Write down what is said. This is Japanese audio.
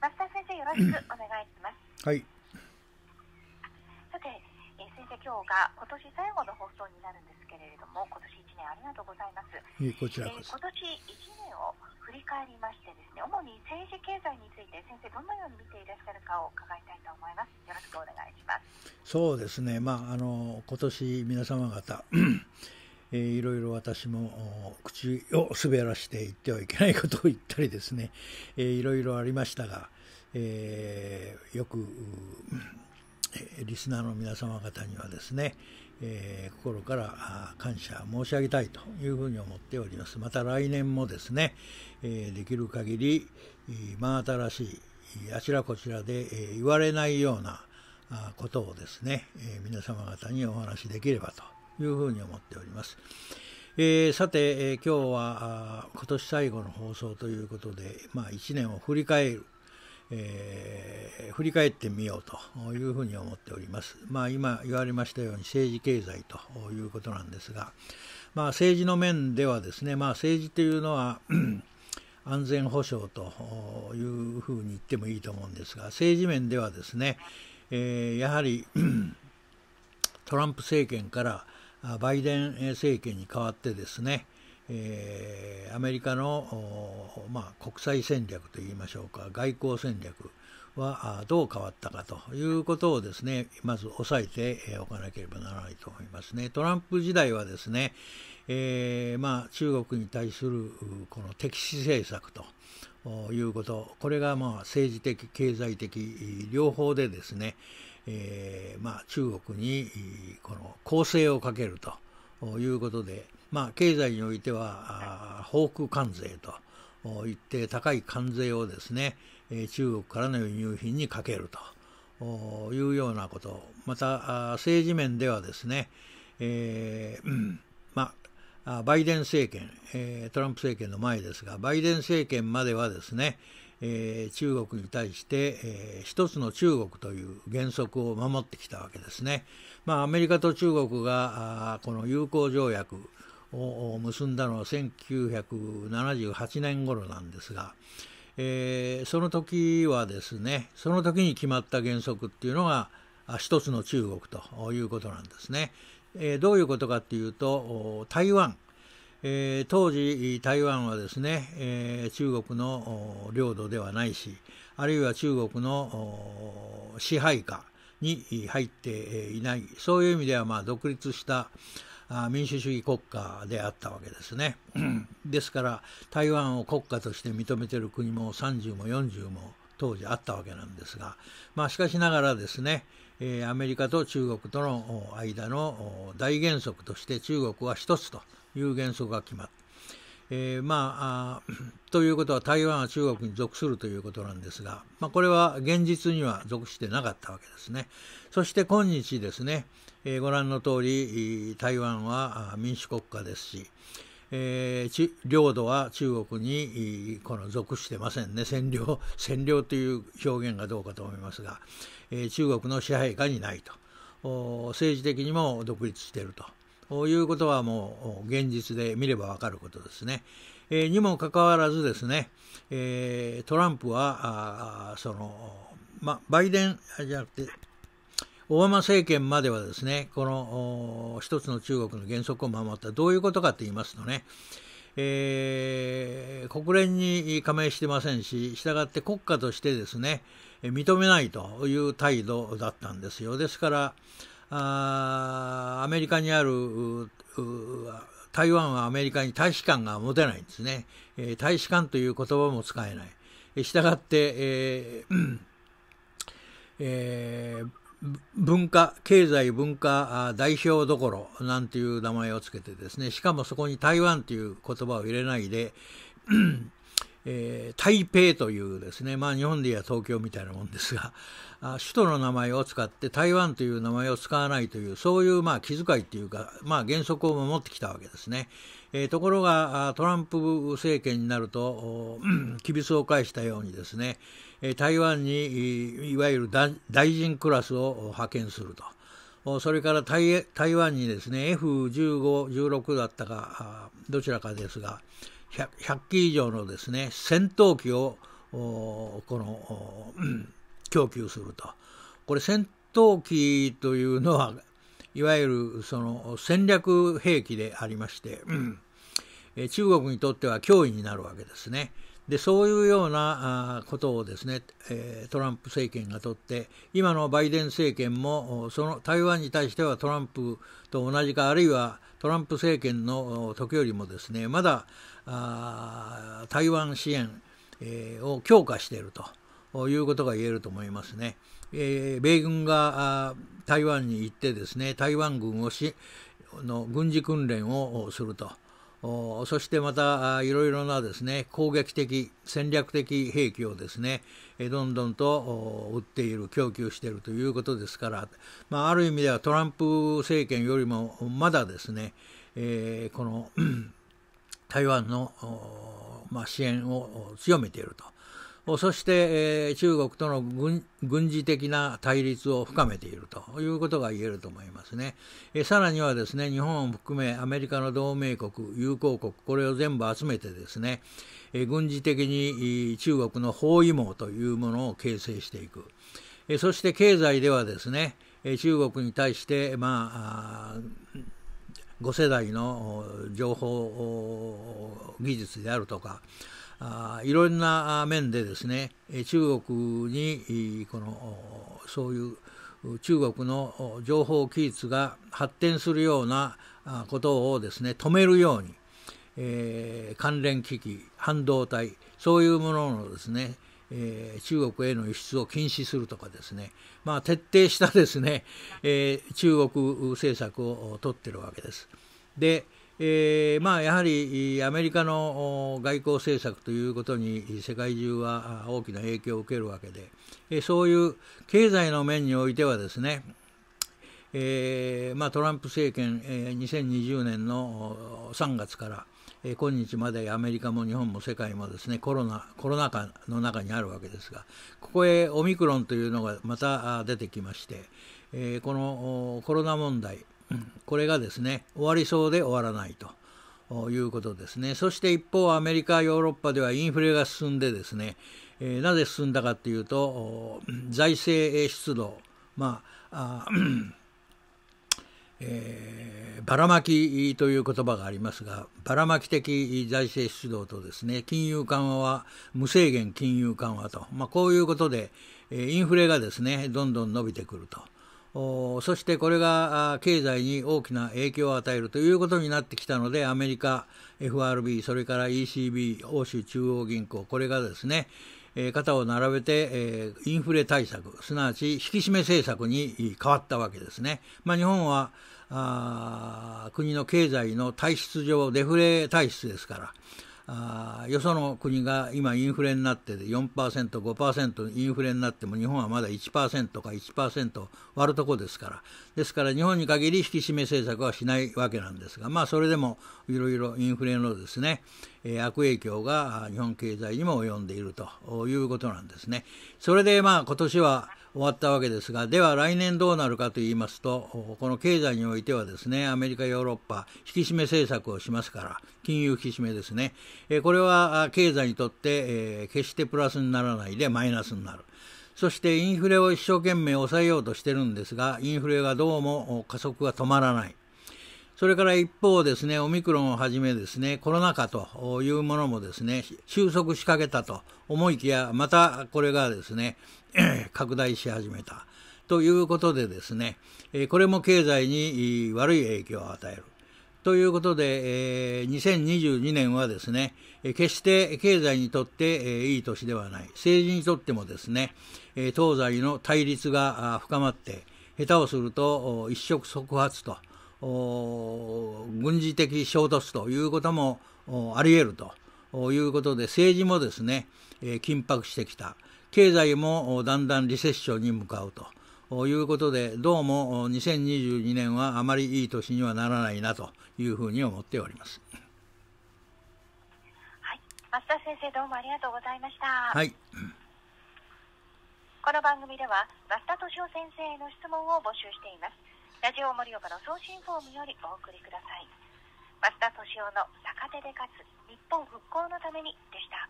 増田先生よろしくお願いします。はい。さて、えー、先生今日が今年最後の放送になるんですけれども、今年一年ありがとうございます。えー、こちらこそ、えー、今年一年を振り返りましてですね、主に政治経済について先生どのように見ていらっしゃるかを伺いたいと思います。よろしくお願いします。そうですね。まああの今年皆様方えー、いろいろ私も口を滑らして言ってはいけないことを言ったりですね、えー、いろいろありましたが、えー、よくリスナーの皆様方にはですね、えー、心から感謝申し上げたいというふうに思っております。また来年もですね、えー、できる限り真新しいあちらこちらで、え言われないようなことをですね、え皆様方にお話しできればと。いうふうに思っております。えー、さて、えー、今日は今年最後の放送ということで、まあ、1年を振り返る、えー、振り返ってみようというふうに思っております。まあ、今言われましたように政治経済ということなんですが、まあ、政治の面ではですね、まあ、政治というのは 安全保障というふうに言ってもいいと思うんですが政治面ではですね、えー、やはり トランプ政権からバイデン政権に代わってですね、えー、アメリカの、まあ、国際戦略といいましょうか外交戦略はどう変わったかということをですねまず押さえておかなければならないと思いますね。トランプ時代はですね、えー、まあ、中国に対するこの敵視政策ということこれがまあ政治的経済的両方でですね、えー、まあ、中国にこの攻勢をかけるということで、まあ、経済においては、報復関税といって高い関税をですね、中国からの輸入品にかけるというようなこと、また政治面ではですね、えー、うん、まあ、バイデン政権、トランプ政権の前ですが、バイデン政権まではですね、中国に対して、一つの中国という原則を守ってきたわけですね。まあ、アメリカと中国がこの友好条約を結んだのは1978年頃なんですが、えその時はですねその時に決まった原則っていうのが一つの中国ということなんですね。えー、どういうことかっていうと台湾、えー、当時台湾はですね、えー、中国の領土ではないしあるいは中国の支配下に入っていないそういう意味ではまあ独立した民主主義国家であったわけですね。ですから台湾を国家として認めている国も30も40も当時あったわけなんですが、まあ、しかしながらですね、えアメリカと中国との間の大原則として中国は一つという原則が決まった。えー、まあ ということは台湾は中国に属するということなんですが、まあ、これは現実には属してなかったわけですね。そして今日ですね、えー、ご覧の通り台湾は民主国家ですし、えー、領土は中国にこの属してませんね 占領占領という表現がどうかと思いますが、えー、中国の支配下にないと政治的にも独立しているということはもう現実で見ればわかることですね。えー、にもかかわらずですね、えー、トランプはあその、ま、バイデンじゃなくてオバマ政権まではですね、この一つの中国の原則を守った。どういうことかと言いますとね、えー、国連に加盟してませんし、従って国家としてですね、認めないという態度だったんですよ。ですから、あアメリカにある台湾はアメリカに大使館が持てないんですね。えー、大使館という言葉も使えない。したがって、えーえー、文化、経済文化代表どころなんていう名前をつけてですね、しかもそこに台湾という言葉を入れないで、えー、台北というですね、まあ日本で言えば東京みたいなもんですが、首都の名前を使って台湾という名前を使わないという、そういうまあ気遣いというか、まあ原則を守ってきたわけですね。えー、ところがトランプ政権になると、きびすを返したようにですね、台湾にいわゆる大臣クラスを派遣すると。それから台湾にですね、F15、16だったか、どちらかですが、100, 100機以上のですね戦闘機をこの、供給するとこれ戦闘機というのはいわゆるその戦略兵器でありまして、うん、中国にとっては脅威になるわけですね。でそういうようなことをですねトランプ政権がとって今のバイデン政権もその台湾に対してはトランプと同じかあるいはトランプ政権の時よりもですねまだ台湾支援を強化しているということが言えると思いますね。米軍が台湾に行ってですね台湾軍をしの軍事訓練をすると。そしてまたいろいろなですね攻撃的戦略的兵器をですねどんどんと売っている供給しているということですから、まあ、ある意味ではトランプ政権よりもまだですね、えー、この台湾の、まあ、支援を強めていると。そして、えー、中国との軍事的な対立を深めているということが言えると思いますね。えー、さらにはですね、日本を含めアメリカの同盟国、友好国、これを全部集めてですね、えー、軍事的に中国の包囲網というものを形成していく。えー、そして経済ではですね、えー、中国に対して、まあ5世代の情報技術であるとか、あいろんな面でですね中国にこのそういう中国の情報技術が発展するようなことをですね止めるように、えー、関連機器半導体そういうもののですねえー、中国への輸出を禁止するとかですね、まあ、徹底したですね、えー、中国政策をとってるわけです。で、えーまあ、やはりアメリカの外交政策ということに世界中は大きな影響を受けるわけで、えー、そういう経済の面においてはですね、えーまあ、トランプ政権、えー、2020年の3月から、えー、今日までアメリカも日本も世界もですねコロナコロナ禍の中にあるわけですがここへオミクロンというのがまた出てきまして、えー、このコロナ問題これがですね終わりそうで終わらないと。いうことですねそして一方、アメリカ、ヨーロッパではインフレが進んで、ですね、えなぜ進んだかというと、財政出動、まああえー、ばらまきという言葉がありますが、ばらまき的財政出動とですね、金融緩和は無制限金融緩和と、まあ、こういうことで、インフレがですね、どんどん伸びてくると。そしてこれが経済に大きな影響を与えるということになってきたので、アメリカ、FRB、それから ECB、欧州中央銀行、これがですね、肩を並べて、インフレ対策、すなわち引き締め政策に変わったわけですね。まあ、日本は国の経済の体質上、デフレ体質ですから、あよその国が今インフレになって4%、5%インフレになっても日本はまだ1%か1%割るとこですから。ですから日本に限り引き締め政策はしないわけなんですが、まあそれでもいろいろインフレのですね、悪影響が日本経済にも及んでいるということなんですね。それでまあ今年は終わったわけですが、では来年どうなるかと言いますと、この経済においてはですね、アメリカ、ヨーロッパ、引き締め政策をしますから、金融引き締めですね。これは経済にとって決してプラスにならないでマイナスになる。そしてインフレを一生懸命抑えようとしてるんですが、インフレがどうも加速が止まらない。それから一方ですね、オミクロンをはじめですね、コロナ禍というものもですね、収束しかけたと思いきや、またこれがですね、拡大し始めた。ということでですね、これも経済に悪い影響を与える。ということで、2022年はですね、決して経済にとっていい年ではない。政治にとってもですね、東西の対立が深まって、下手をすると一触即発と軍事的衝突ということもあり得るということで政治もですね、え緊迫してきた経済もだんだんリセッションに向かうということでどうも2022年はあまりいい年にはならないなというふうに思っております。はい、増田先生どうもありがとうございました。はい。この番組では増田敏夫先生への質問を募集しています。ラジオ盛岡の送信フォームよりお送りください増田敏夫の「逆手で勝つ日本復興のために」でした